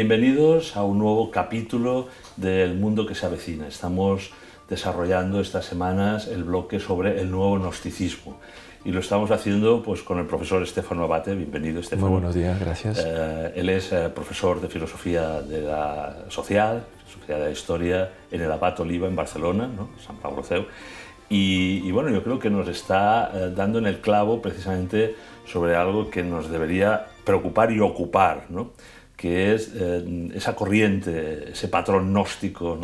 Bienvenidos a un nuevo capítulo del mundo que se avecina. Estamos desarrollando estas semanas el bloque sobre el nuevo gnosticismo y lo estamos haciendo pues, con el profesor Estefano Abate. Bienvenido, Estefano. Muy buenos días, gracias. Eh, él es eh, profesor de filosofía de la social, filosofía de la historia, en el Abate Oliva en Barcelona, San Pablo Ceu. Y, bueno, yo creo que nos está eh, dando en el clavo precisamente sobre algo que nos debería preocupar y ocupar, ¿no? que es eh, esa corriente, ese patrón gnóstico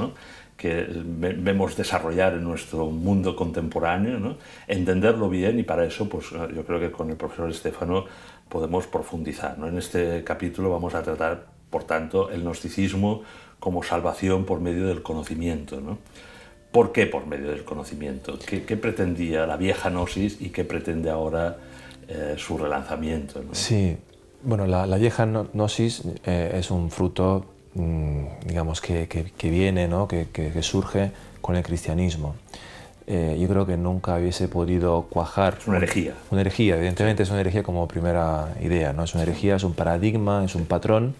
que vemos desarrollar en nuestro mundo contemporáneo, entenderlo bien y para eso pues, ah, yo creo que con el profesor Estefano podemos profundizar. En este capítulo vamos a tratar, por tanto, el gnosticismo como salvación por medio del conocimiento. ¿Por qué por medio del conocimiento? ¿Qué, pretendía la vieja gnosis y qué pretende ahora eh, su relanzamiento? Sí, bueno, la, la vieja gnosis eh, es un fruto, mm, digamos, que, viene, ¿no? que, surge con el cristianismo. Eh, yo creo que nunca hubiese podido cuajar... Es una herejía. Una herejía, evidentemente es una herejía como primera idea, ¿no? Es una herejía, es un paradigma, es un patrón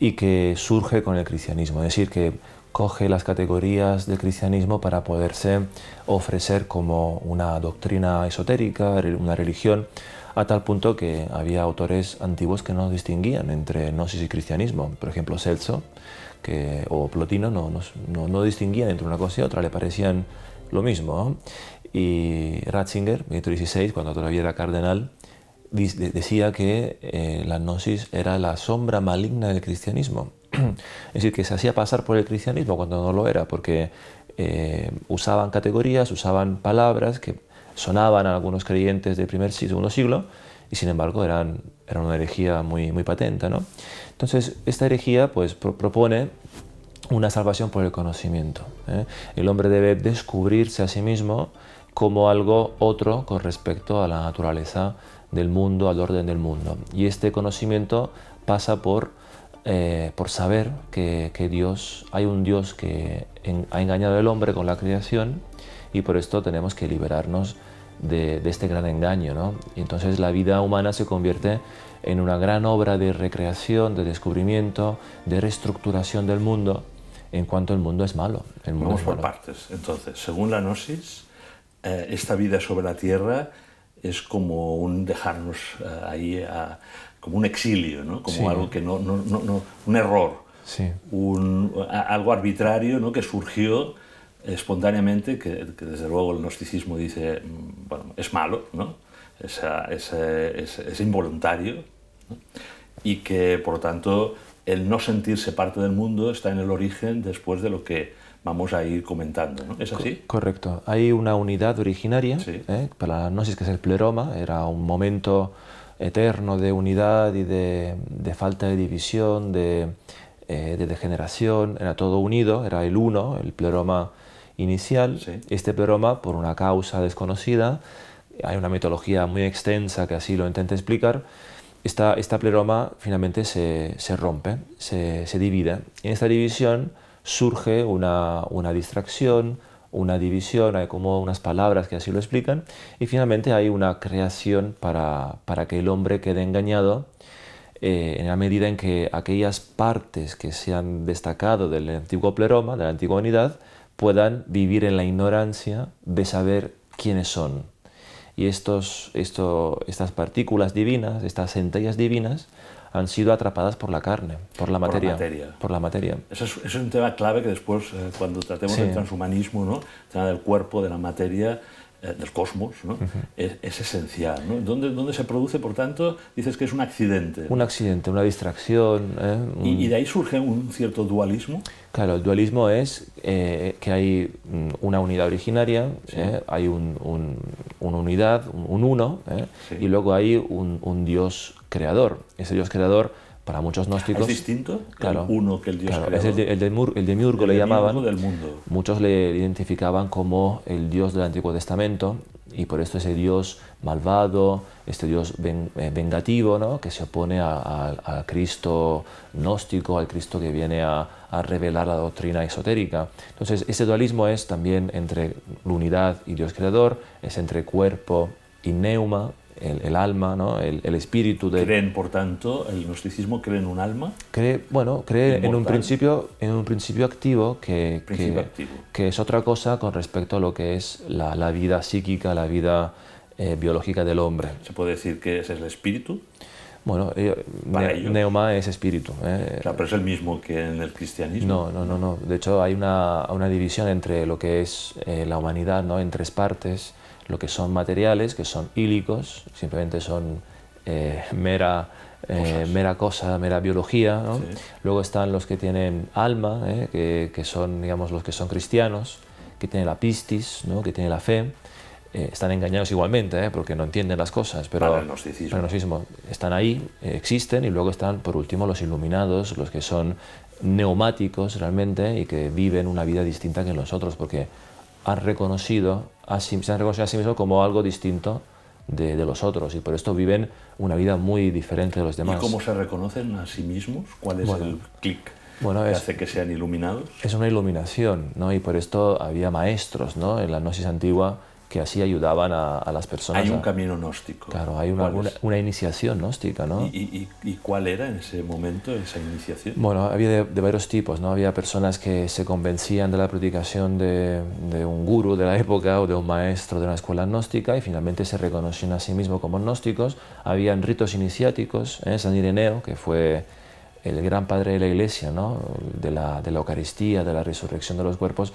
y que surge con el cristianismo. Es decir, que coge las categorías del cristianismo para poderse ofrecer como una doctrina esotérica, una religión, a tal punto que había autores antiguos que no distinguían entre gnosis y cristianismo. Por ejemplo, Celso o Plotino no, distinguían entre una cosa y otra, le parecían lo mismo. Y Ratzinger, 1916, cuando todavía era cardenal, decía que eh, la gnosis era la sombra maligna del cristianismo. es decir, que se hacía pasar por el cristianismo cuando no lo era, porque eh, usaban categorías, usaban palabras que sonaban a algunos creyentes del primer y segundo siglo, y sin embargo eran, eran una herejía muy, muy patente. ¿no? Entonces, esta herejía pues, propone una salvación por el conocimiento. ¿eh? El hombre debe descubrirse a sí mismo como algo otro con respecto a la naturaleza del mundo, al orden del mundo. Y este conocimiento pasa por, eh, por saber que, que, Dios, hay un Dios que ha engañado al hombre con la creación y por esto tenemos que liberarnos de, este gran engaño. ¿no? Y entonces la vida humana se convierte en una gran obra de recreación, de descubrimiento, de reestructuración del mundo, en cuanto el mundo es malo. El mundo Vamos es por partes. Entonces, según la Gnosis, eh, esta vida sobre la Tierra es como un dejarnos eh, ahí, como un exilio, ¿no? como algo que no, no, no, un error, sí. un, algo arbitrario ¿no? que surgió espontáneamente, que, desde luego el gnosticismo dice, mm, bueno, es malo, ¿no? es, involuntario, y que por lo tanto el no sentirse parte del mundo está en el origen después de lo que vamos a ir comentando, ¿Es así? Correcto. Hay una unidad originaria ¿eh? para la gnosis, que es el pleroma, era un momento eterno de unidad y de, falta de división, de, eh, de degeneración, era todo unido, era el uno, el pleroma inicial, este pleroma, por una causa desconocida, hay una mitología muy extensa que así lo intenta explicar, esta, esta pleroma finalmente se, rompe, se, divide. En esta división surge una, distracción, una división, hay como unas palabras que así lo explican, y finalmente hay una creación para, que el hombre quede engañado eh, en la medida en que aquellas partes que se han destacado del antiguo pleroma, de la antigua unidad, puedan vivir en la ignorancia de saber quiénes son. Y estos, esto, estas partículas divinas, estas centellas divinas, han sido atrapadas por la carne, por la materia. Por la materia. Eso, es, un tema clave que después, eh, cuando tratemos el transhumanismo, ¿no? el tema del cuerpo, de la materia, eh, del cosmos, es, esencial. ¿Dónde, se produce, por tanto, dices que es un accidente? Un accidente, una distracción. ¿eh? ¿Y, de ahí surge un cierto dualismo? Claro, el dualismo es eh, que hay mm, una unidad originaria, hay un, una unidad, un uno, y luego hay un, un Dios creador. Ese Dios creador para muchos gnósticos. ¿Es distinto uno que el Dios Es el, de, el, demiurgo, el le llamaban. Del mundo. Muchos le identificaban como el Dios del Antiguo Testamento y por esto ese Dios malvado, este Dios eh, vengativo, ¿no? que se opone al Cristo gnóstico, al Cristo que viene a, a, revelar la doctrina esotérica. Entonces, ese dualismo es también entre la unidad y Dios creador, es entre cuerpo y neuma, el, alma, ¿no? el, espíritu de... ¿Creen, por tanto, el gnosticismo cree en un alma? Cree, bueno, cree en un, principio, en un principio activo que, es otra cosa con respecto a lo que es la, vida psíquica, la vida eh, biológica del hombre. ¿Se puede decir que ese es el espíritu? Bueno, eh, ne es espíritu. Eh. pero es el mismo que en el cristianismo. No, no, no. no. De hecho, hay una, división entre lo que es la humanidad, ¿no? en tres partes lo que son materiales, que son hílicos, simplemente son eh, mera, eh, mera cosa, mera biología. Luego están los que tienen alma, ¿eh? que, son digamos, los que son cristianos, que tienen la pistis, que tienen la fe. están engañados igualmente, porque no entienden las cosas, pero el el están ahí, existen, y luego están, por último, los iluminados, los que son neumáticos realmente y que viven una vida distinta que nosotros, porque han reconocido a se han reconocido a sí mismos como algo distinto de, los otros y por esto viven una vida muy diferente de los demás. ¿Y cómo se reconocen a sí mismos? ¿Cuál es el clic bueno, que hace que sean iluminados? Es una iluminación, ¿no? Y por esto había maestros, ¿no? En la gnosis antigua que así ayudaban a, las personas. Hay un camino gnóstico. Claro, hay una, iniciación gnóstica, ¿no? ¿Y, cuál era en ese momento esa iniciación? Bueno, había de, varios tipos, ¿no? Había personas que se convencían de la predicación de, un guru de la época o de un maestro de una escuela gnóstica y finalmente se reconocían a sí mismos como gnósticos. Habían ritos iniciáticos, ¿eh? San Ireneo, que fue el gran padre de la iglesia, ¿no? de, de la Eucaristía, de la resurrección de los cuerpos,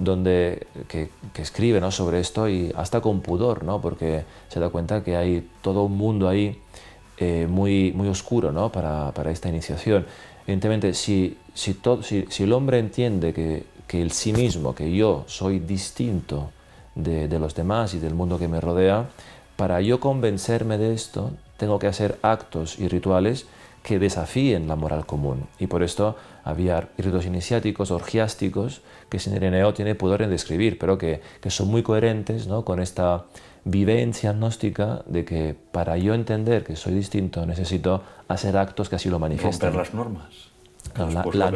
donde, que, escribe sobre esto y hasta con pudor, ¿no? porque se da cuenta que hay todo un mundo ahí eh, muy, muy oscuro para, esta iniciación. Evidentemente, si, el hombre entiende que, el sí mismo, que yo soy distinto de los demás y del mundo que me rodea, para yo convencerme de esto, tengo que hacer actos y rituales que desafíen la moral común. Y por esto había ritos iniciáticos, orgiásticos, que sin Ireneo tiene pudor en describir, pero que, son muy coherentes ¿no? con esta vivencia gnóstica de que para yo entender que soy distinto necesito hacer actos que así lo manifiesten. Romper las normas. la, ¿eh? la,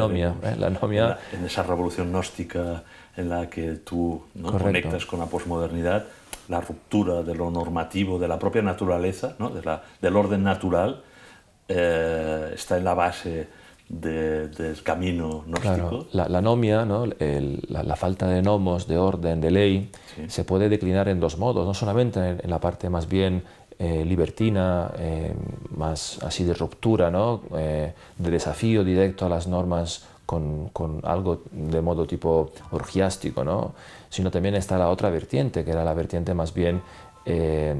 anomia, En, esa revolución gnóstica en la que tú ¿no? conectas con la posmodernidad, la ruptura de lo normativo, de la propia naturaleza, ¿no? de del orden natural, eh, está en la base del camino gnóstico. Claro, la, nomia, ¿no? la, falta de nomos, de orden, de ley, se puede declinar en dos modos, no solamente en, la parte más bien eh, libertina, eh, más así de ruptura, ¿no? de desafío directo a las normas con, con algo de modo tipo orgiástico, ¿no? sino también está la otra vertiente, que era la vertiente más bien eh,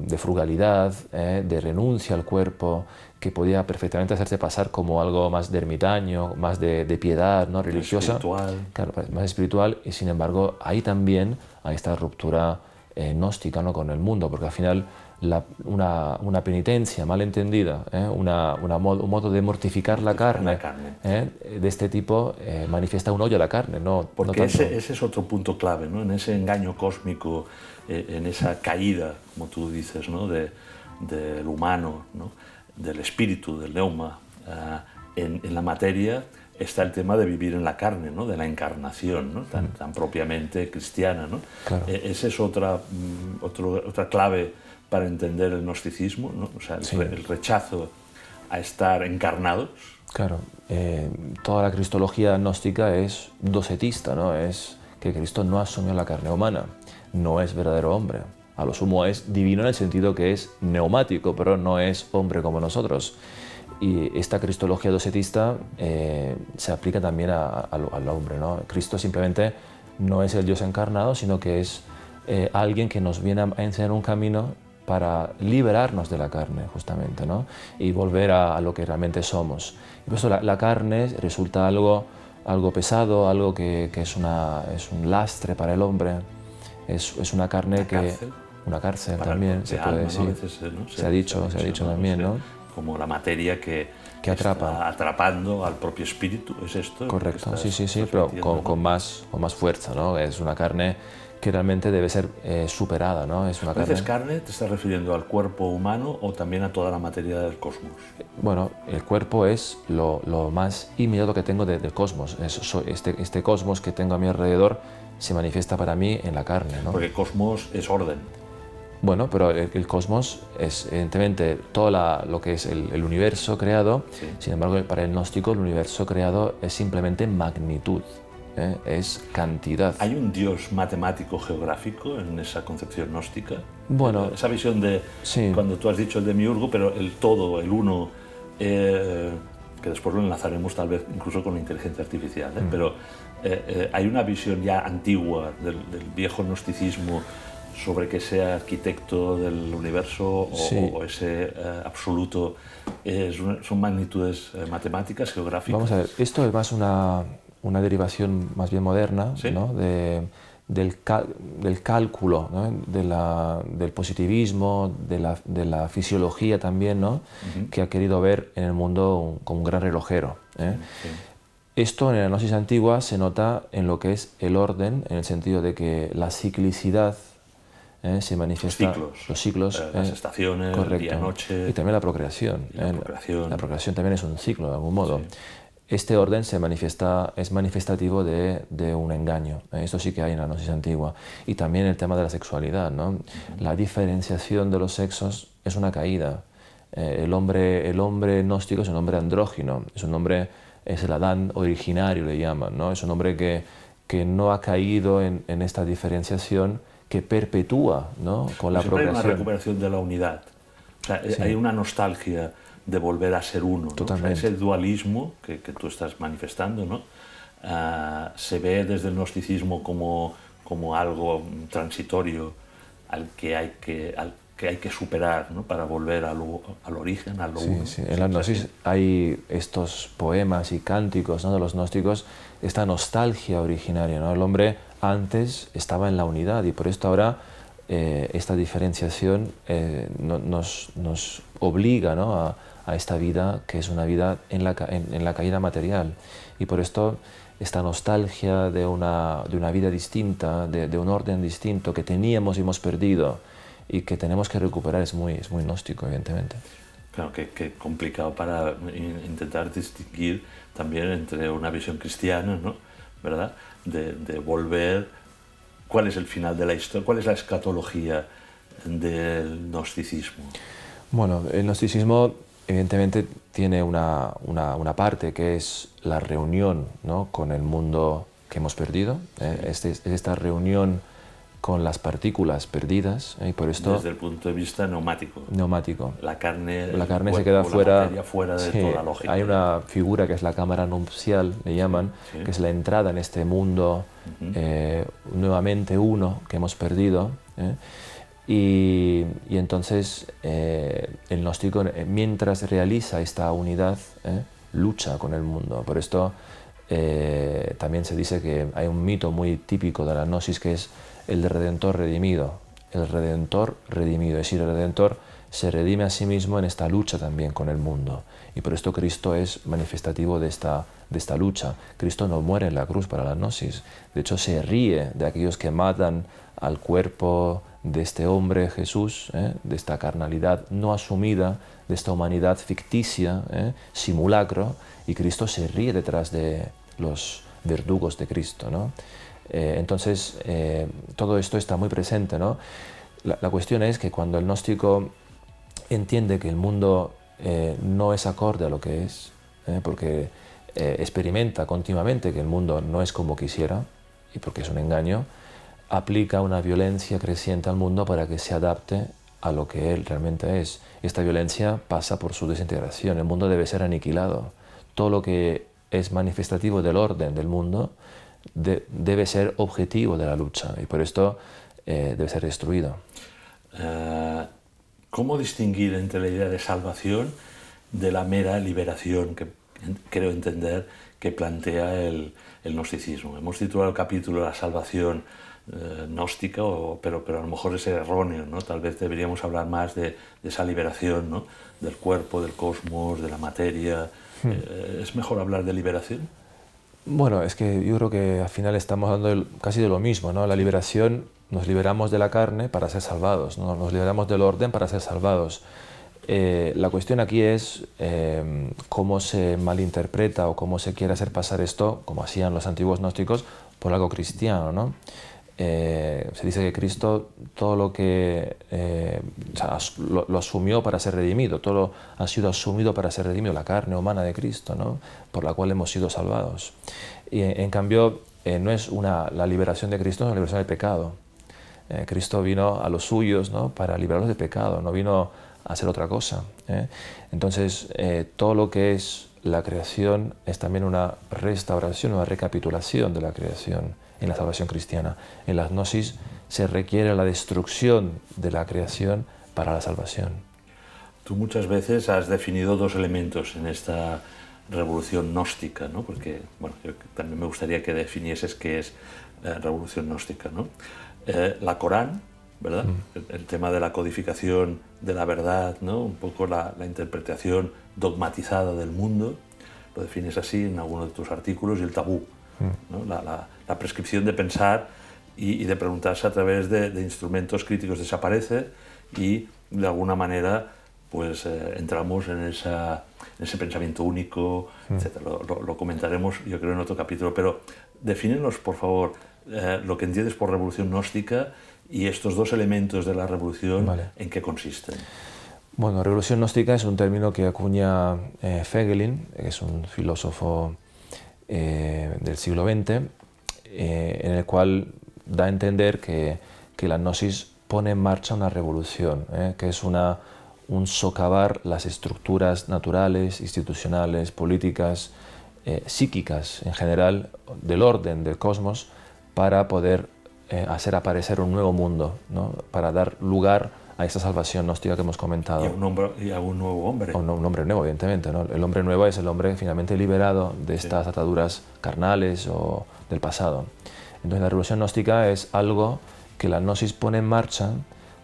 de, frugalidad, eh, de renuncia al cuerpo, que podía perfectamente hacerse pasar como algo más de ermitaño, más de, piedad, ¿no? religiosa. más espiritual, y sin embargo, ahí también hay esta ruptura eh, gnóstica ¿no? con el mundo, porque al final una, penitencia mal entendida, una, un modo de mortificar la carne, de este tipo manifiesta un hoyo a la carne. No, porque ese, ese, es otro punto clave, ¿no? en ese engaño cósmico eh, en esa caída, como tú dices, ¿no? del humano, ¿no? del espíritu, del neuma, eh, en, la materia está el tema de vivir en la carne, ¿no? de la encarnación, ¿no? tan, mm. propiamente cristiana. ¿no? E, esa es otra, mm, otra clave para entender el gnosticismo, ¿no? o sea, el, rechazo a estar encarnados. Claro, eh, toda la cristología gnóstica es docetista, ¿no? es que Cristo no asumió la carne humana no es verdadero hombre. A lo sumo es divino en el sentido que es neumático, pero no es hombre como nosotros. Y esta cristología docetista eh, se aplica también al hombre. ¿no? Cristo simplemente no es el Dios encarnado, sino que es eh, alguien que nos viene a enseñar un camino para liberarnos de la carne, justamente, y volver a, lo que realmente somos. Y por eso la, carne resulta algo, algo pesado, algo que, es un lastre para el hombre es, es una carne una que... Cárcel, una cárcel también, se puede decir. Eh, se, ha dicho, se, ha dicho, también, ¿no? Como la materia que, que atrapa. atrapando al propio espíritu, ¿es esto? Correcto, sí, sí, sí, pero con, con, más, con más fuerza, ¿no? Es una carne que realmente debe ser eh, superada, ¿no? Es una carne... Dices carne, ¿te estás refiriendo al cuerpo humano o también a toda la materia del cosmos? Eh, bueno, el cuerpo es lo, más inmediato que tengo de, del cosmos. Es, este, este cosmos que tengo a mi alrededor se manifiesta para mí en la carne. Porque el cosmos es orden. Bueno, pero el, cosmos es evidentemente todo lo que es el, universo creado, sin embargo para el gnóstico el universo creado es simplemente magnitud, ¿eh? es cantidad. ¿Hay un dios matemático geográfico en esa concepción gnóstica? Bueno. Esa visión de, cuando tú has dicho el demiurgo... pero el todo, el uno, eh, que después lo enlazaremos tal vez incluso con la inteligencia artificial, ¿eh? mm. pero eh, eh, hay una visión ya antigua del, viejo gnosticismo sobre que sea arquitecto del universo o, ese eh, absoluto. son magnitudes matemáticas, geográficas. Vamos a ver, esto es más una, derivación más bien moderna del, cálculo, del positivismo, de la, fisiología también, ¿no? que ha querido ver en el mundo como un gran relojero. Esto en la Gnosis antigua se nota en lo que es el orden, en el sentido de que la ciclicidad eh, se manifiesta. Los ciclos. Los ciclos eh, las eh, estaciones, correcto. día, noche. Y también la procreación. La, procreación. también es un ciclo, de algún modo. Este orden se manifiesta, es manifestativo de, un engaño. Esto sí que hay en la gnosis antigua. Y también el tema de la sexualidad. ¿no? La diferenciación de los sexos es una caída. el, hombre, el hombre gnóstico es un hombre andrógino, es un hombre es el Adán originario, le llaman, ¿no? Es un hombre que, que no ha caído en, esta diferenciación que perpetúa, ¿no? Pues Con la propia hay una recuperación de la unidad. hay una nostalgia de volver a ser uno. Es el ese dualismo que, tú estás manifestando, ¿no? Ah, se ve desde el gnosticismo como, como algo transitorio al que hay que, que hay que superar para volver al origen, al lo En la gnosis hay estos poemas y cánticos ¿no? de los gnósticos, esta nostalgia originaria. ¿no? El hombre antes estaba en la unidad y por esto ahora eh, esta diferenciación eh, nos, obliga a, esta vida que es una vida en la, caída material. Y por esto esta nostalgia de una, de una vida distinta, de un orden distinto que teníamos y hemos perdido, y que tenemos que recuperar es muy, es muy gnóstico, evidentemente. Claro, que, que complicado para intentar distinguir también entre una visión cristiana, ¿no? ¿Verdad? De, volver, cuál es el final de la historia, cuál es la escatología del gnosticismo. Bueno, el gnosticismo evidentemente tiene una, una, una parte que es la reunión ¿no? con el mundo que hemos perdido, ¿eh? Este esta reunión con las partículas perdidas y ¿eh? por esto desde el punto de vista neumático neumático la carne la carne se queda fuera, de toda lógica hay una figura que es la cámara nupcial le llaman que es la entrada en este mundo eh, nuevamente uno que hemos perdido ¿eh? y, entonces el gnóstico mientras realiza esta unidad lucha con el mundo por esto también se dice que hay un mito muy típico de la gnosis que es el redentor redimido, el redentor redimido, es decir, el redentor se redime a sí mismo en esta lucha también con el mundo. Y por esto Cristo es manifestativo de esta, de esta lucha. Cristo no muere en la cruz para la gnosis. De hecho, se ríe de aquellos que matan al cuerpo de este hombre Jesús, ¿eh? de esta carnalidad no asumida, de esta humanidad ficticia, ¿eh? simulacro, y Cristo se ríe detrás de los verdugos de Cristo. ¿no? Eh, entonces, eh, todo esto está muy presente. La, cuestión es que cuando el gnóstico entiende que el mundo eh, no es acorde a lo que es, porque experimenta continuamente que el mundo no es como quisiera, y porque es un engaño, aplica una violencia creciente al mundo para que se adapte a lo que él realmente es. Esta violencia pasa por su desintegración, el mundo debe ser aniquilado. Todo lo que es manifestativo del orden del mundo debe ser objetivo de la lucha y por esto eh, debe ser destruido. Eh, ¿Cómo distinguir entre la idea de salvación de la mera liberación que creo entender que plantea el, el gnosticismo? Hemos titulado el capítulo La salvación eh, gnóstica, pero, pero a lo mejor es erróneo, Tal vez deberíamos hablar más de, esa liberación, Del cuerpo, del cosmos, de la materia. Hmm. ¿Es mejor hablar de liberación? Bueno, es que yo creo que al final estamos hablando casi de lo mismo, ¿no? La liberación, nos liberamos de la carne para ser salvados, nos liberamos del orden para ser salvados. Eh, la cuestión aquí es eh, cómo se malinterpreta o cómo se quiere hacer pasar esto, como hacían los antiguos gnósticos, por algo cristiano, ¿no? Eh, se dice que Cristo todo lo que eh, lo, asumió para ser redimido, todo ha sido asumido para ser redimido, la carne humana de Cristo, ¿no? por la cual hemos sido salvados. Y en cambio, eh, no es la liberación de Cristo, es la liberación del pecado. Cristo vino a los suyos ¿no? para liberarlos del pecado, no vino a hacer otra cosa. Entonces, todo lo que es la creación es también una restauración, una recapitulación de la creación en la salvación cristiana. En la gnosis se requiere la destrucción de la creación para la salvación. Tú muchas veces has definido dos elementos en esta revolución gnóstica, ¿no? Porque, bueno, también me gustaría que definieses qué es la eh, revolución gnóstica, ¿no? Eh, la Corán, ¿verdad? Mm. El, tema de la codificación de la verdad, ¿no? Un poco la, la, interpretación dogmatizada del mundo, lo defines así en alguno de tus artículos, y el tabú, Mm. la, prescripción de pensar y, de preguntarse a través de, instrumentos críticos desaparece y de alguna manera pues eh, entramos en, ese pensamiento único, mm. etc. Lo, comentaremos yo creo en otro capítulo, pero definenos, por favor eh, lo que entiendes por revolución gnóstica y estos dos elementos de la revolución en qué consisten. Bueno, revolución gnóstica es un término que acuña eh, Fegelin, que es un filósofo eh, del siglo XX, eh, en el cual da a entender que, la gnosis pone en marcha una revolución, eh, que es un socavar las estructuras naturales, institucionales, políticas, psíquicas en general, del orden del cosmos, para poder hacer aparecer un nuevo mundo, para dar lugar a esa salvación gnóstica que hemos comentado. Y a un, hombre, y nuevo hombre. un hombre nuevo, evidentemente. El hombre nuevo es el hombre finalmente liberado de estas ataduras carnales o del pasado. Entonces la revolución gnóstica es algo que la gnosis pone en marcha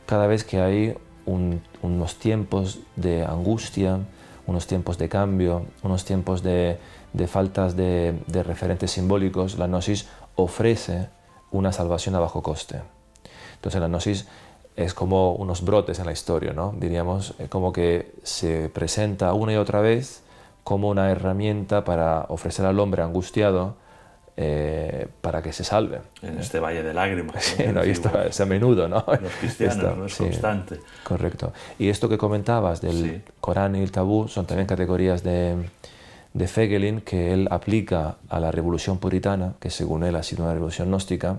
cada vez que hay unos tiempos de angustia, unos tiempos de cambio, unos tiempos de, faltas de, de, referentes simbólicos, la gnosis ofrece una salvación a bajo coste. Entonces la gnosis es como unos brotes en la historia, ¿no? Diríamos, eh, como que se presenta una y otra vez como una herramienta para ofrecer al hombre angustiado eh, para que se salve. En este valle de lágrimas. Sí, no, y esto es a menudo, ¿no? Los cristianos, no es constante. Correcto. Y esto que comentabas del Corán y el tabú son también categorías de, de Fegelin que él aplica a la revolución puritana, que según él ha sido una revolución gnóstica,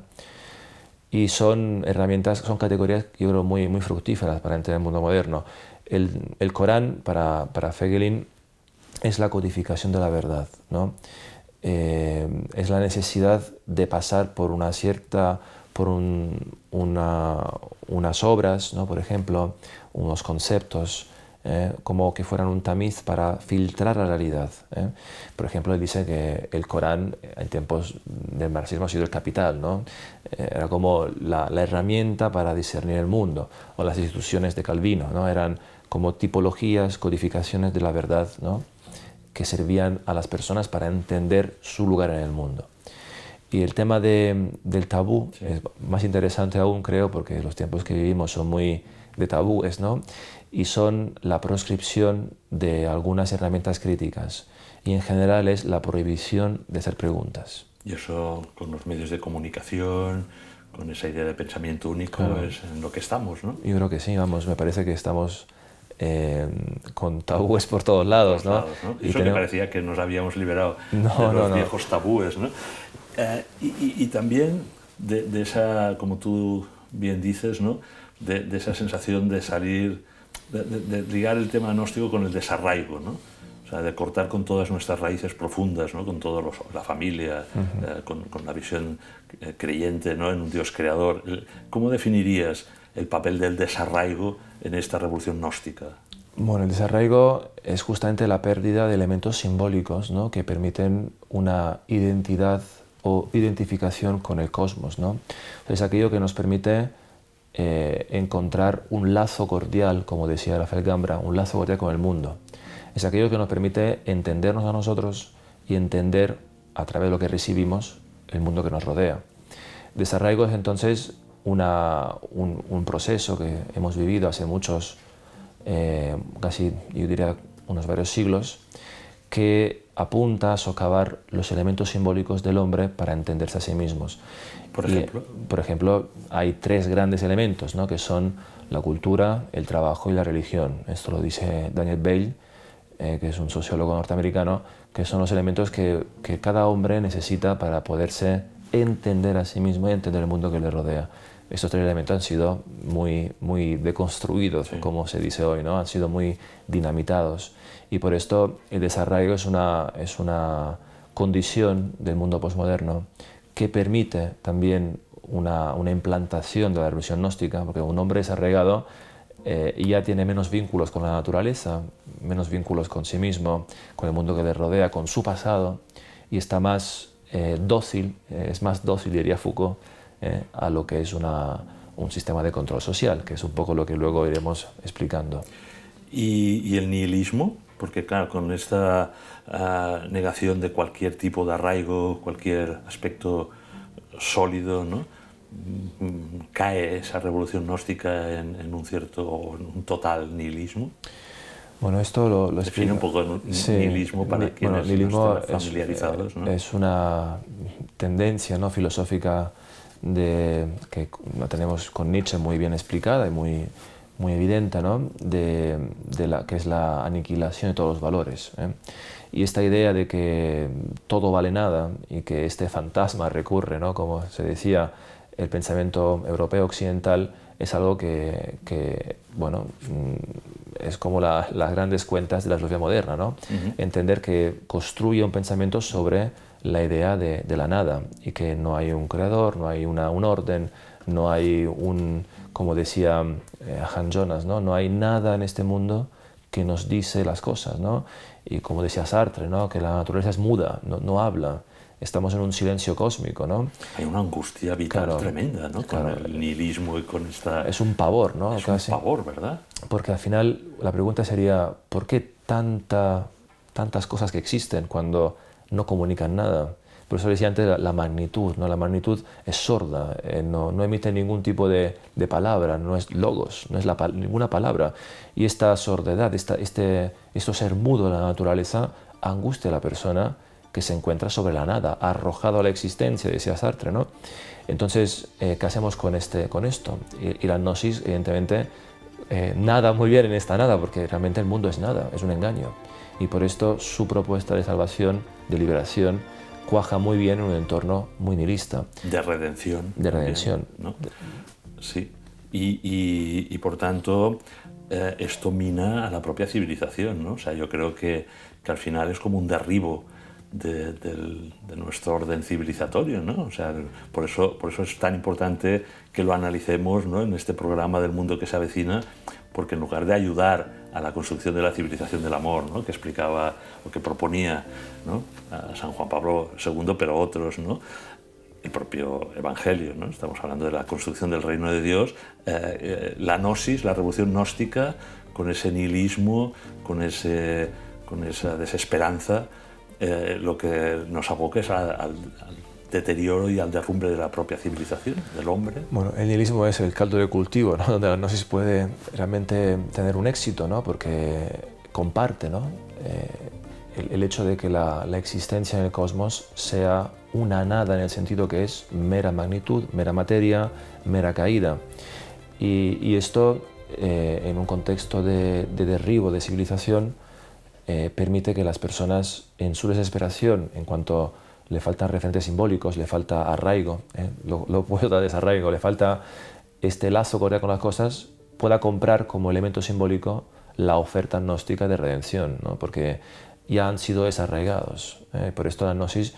y son herramientas, son categorías yo creo muy, muy fructíferas para entender el mundo moderno. El, Corán, para, para Fegelin, es la codificación de la verdad, eh, es la necesidad de pasar por una cierta, por un, unas obras, por ejemplo, unos conceptos, eh, como que fueran un tamiz para filtrar la realidad. ¿eh? Por ejemplo, dice que el Corán eh, en tiempos del marxismo ha sido el capital, ¿no? era como la, herramienta para discernir el mundo, o las instituciones de Calvino, ¿no? eran como tipologías, codificaciones de la verdad ¿no? que servían a las personas para entender su lugar en el mundo. Y el tema del tabú es más interesante aún, creo, porque los tiempos que vivimos son muy de tabúes, ¿no? y son la proscripción de algunas herramientas críticas y en general es la prohibición de hacer preguntas. Y eso con los medios de comunicación, con esa idea de pensamiento único, es en lo que estamos, ¿no? Yo creo que sí, vamos, me parece que estamos eh, con tabúes por todos lados, ¿no? Y eso me parecía que nos habíamos liberado de los viejos tabúes, ¿no? Eh, y, también de, de, esa, como tú bien dices, ¿no? de, esa sensación de salir, de, ligar el tema gnóstico con el desarraigo, ¿no? O sea, de cortar con todas nuestras raíces profundas, ¿no? con toda la familia, eh, con, la visión eh, creyente ¿no? en un Dios creador. ¿Cómo definirías el papel del desarraigo en esta revolución gnóstica? Bueno, el desarraigo es justamente la pérdida de elementos simbólicos ¿no? que permiten una identidad o identificación con el cosmos. ¿no? Es aquello que nos permite eh, encontrar un lazo cordial, como decía Rafael Gambra, un lazo cordial con el mundo. Es aquello que nos permite entendernos a nosotros y entender a través de lo que recibimos el mundo que nos rodea. Desarraigo es entonces un, proceso que hemos vivido hace muchos, eh, casi yo diría unos varios siglos, que apunta a socavar los elementos simbólicos del hombre para entenderse a sí mismos. Por ejemplo, hay tres grandes elementos, ¿no? que son la cultura, el trabajo y la religión. Esto lo dice Daniel Bale, eh, que es un sociólogo norteamericano, que son los elementos que cada hombre necesita para poderse entender a sí mismo y entender el mundo que le rodea estos tres elementos han sido muy, muy deconstruidos, como se dice hoy, ¿no? han sido muy dinamitados. Y por esto el desarraigo es una, es una condición del mundo posmoderno que permite también una, implantación de la revolución gnóstica, porque un hombre desarraigado eh, ya tiene menos vínculos con la naturaleza, menos vínculos con sí mismo, con el mundo que le rodea, con su pasado, y está más eh, dócil, eh, es más dócil, diría Foucault, eh, a lo que es un sistema de control social, que es un poco lo que luego iremos explicando. ¿Y, el nihilismo? Porque claro, con esta ah, negación de cualquier tipo de arraigo, cualquier aspecto sólido, ¿no? Mm, cae esa revolución gnóstica en, un cierto, un total nihilismo. Bueno, esto lo, lo explico. un poco el nihilismo para quienes familiarizados. Es, es, una tendencia ¿no? filosófica de, que tenemos con Nietzsche muy bien explicada y muy, muy evidente, ¿no? de, de la, que es la aniquilación de todos los valores. ¿eh? Y esta idea de que todo vale nada y que este fantasma recurre, ¿no? como se decía, el pensamiento europeo occidental es algo que, que bueno, mm, es como las grandes cuentas de la filosofía moderna, ¿no? Entender que construye un pensamiento sobre la idea de, la nada y que no hay un creador, no hay una, un orden, no hay un, como decía eh, Han Jonas, ¿no? no hay nada en este mundo que nos dice las cosas. Y como decía Sartre, ¿no? que la naturaleza es muda, no, no habla. Estamos en un silencio cósmico, ¿no? Hay una angustia vital tremenda, Con el nihilismo y con esta... Es un pavor, ¿no? Es un pavor, ¿verdad? Porque al final la pregunta sería, ¿por qué tanta, tantas cosas que existen cuando no comunican nada. Por eso decía antes la, magnitud, ¿no? la magnitud es sorda, eh, no, emite ningún tipo de, palabra, no es logos, no es ninguna palabra. Y esta sordedad, este, esto ser mudo de la naturaleza, angustia a la persona que se encuentra sobre la nada, arrojado a la existencia, decía Sartre. ¿no? Entonces, eh, ¿qué hacemos con, este, esto? Y, la gnosis, evidentemente, eh, nada muy bien en esta nada, porque realmente el mundo es nada, es un engaño. Y por esto su propuesta de salvación de liberación cuaja muy bien en un entorno muy nihilista. De redención. De redención. ¿no? Sí. Y, por tanto, eh, esto mina a la propia civilización, ¿no? O sea, yo creo que, al final es como un derribo de, nuestro orden civilizatorio, ¿no? O sea, por eso, por eso es tan importante que lo analicemos en este programa del mundo que se avecina, porque en lugar de ayudar a la construcción de la civilización del amor, ¿no? que explicaba o que proponía ¿no? a San Juan Pablo II, pero otros, ¿no? el propio Evangelio, ¿no? estamos hablando de la construcción del reino de Dios, eh, eh, la gnosis, la revolución gnóstica, con ese nihilismo, con, ese, con esa desesperanza, eh, lo que nos aboca es al, deterioro y al derrumbe de la propia civilización, del hombre. Bueno, el nihilismo es el caldo de cultivo, ¿no? donde la gnosis puede realmente tener un éxito, ¿no? porque comparte ¿no? Eh, el, hecho de que la, existencia en el cosmos sea una nada en el sentido que es mera magnitud, mera materia, mera caída. Y, esto, eh, en un contexto de, derribo de civilización, eh, permite que las personas, en su desesperación en cuanto a le faltan referentes simbólicos, le falta arraigo, ¿eh? lo, puedo dar desarraigo, le falta este lazo con las cosas, pueda comprar como elemento simbólico la oferta gnóstica de redención, porque ya han sido desarraigados. ¿eh? Por esto la gnosis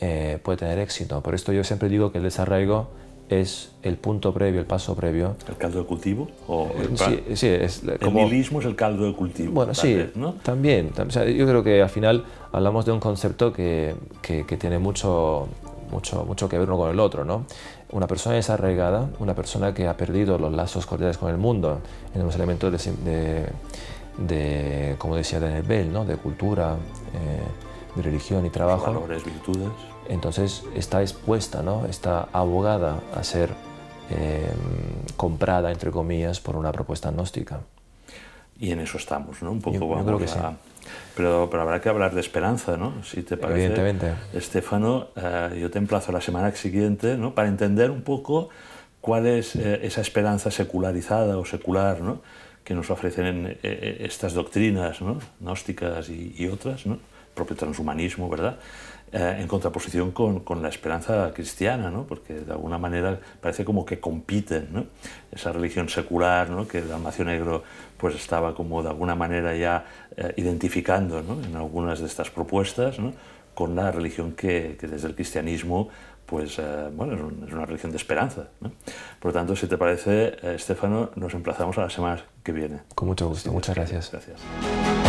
eh, puede tener éxito. Por esto yo siempre digo que el desarraigo es el punto previo, el paso previo. ¿El caldo de cultivo? O el sí, es El nihilismo es el caldo de cultivo. Bueno, sí, también. yo creo que al final hablamos de un concepto que, que, tiene mucho, mucho, mucho que ver uno con el otro. ¿no? Una persona desarraigada, una persona que ha perdido los lazos cordiales con el mundo, en los elementos de, de, como decía Daniel Bell, ¿no? de cultura, eh, de religión y trabajo. valores, virtudes entonces está expuesta, ¿no? está abogada a ser em, comprada, entre comillas, por una propuesta gnóstica. Y en eso estamos, ¿no? Un poco yo, creo que sí. Pero, pero, habrá que hablar de esperanza, ¿no? Si te parece, Evidentemente. Estefano, eh, yo te emplazo la semana siguiente, ¿no? Para entender un poco cuál es eh, esa esperanza secularizada o secular, ¿no? Que nos ofrecen eh, estas doctrinas, Gnósticas y, otras, ¿no? El propio transhumanismo, ¿verdad? Eh, en contraposición con, con, la esperanza cristiana, ¿no? porque de alguna manera parece como que compiten. Esa religión secular ¿no? que Almacio Negro pues, estaba como de alguna manera ya eh, identificando ¿no? en algunas de estas propuestas ¿no? con la religión que, que desde el cristianismo pues eh, bueno, es, una religión de esperanza. Por lo tanto, si te parece, Estefano, nos emplazamos a la semana que viene. Con mucho gusto, muchas gracias. Gracias.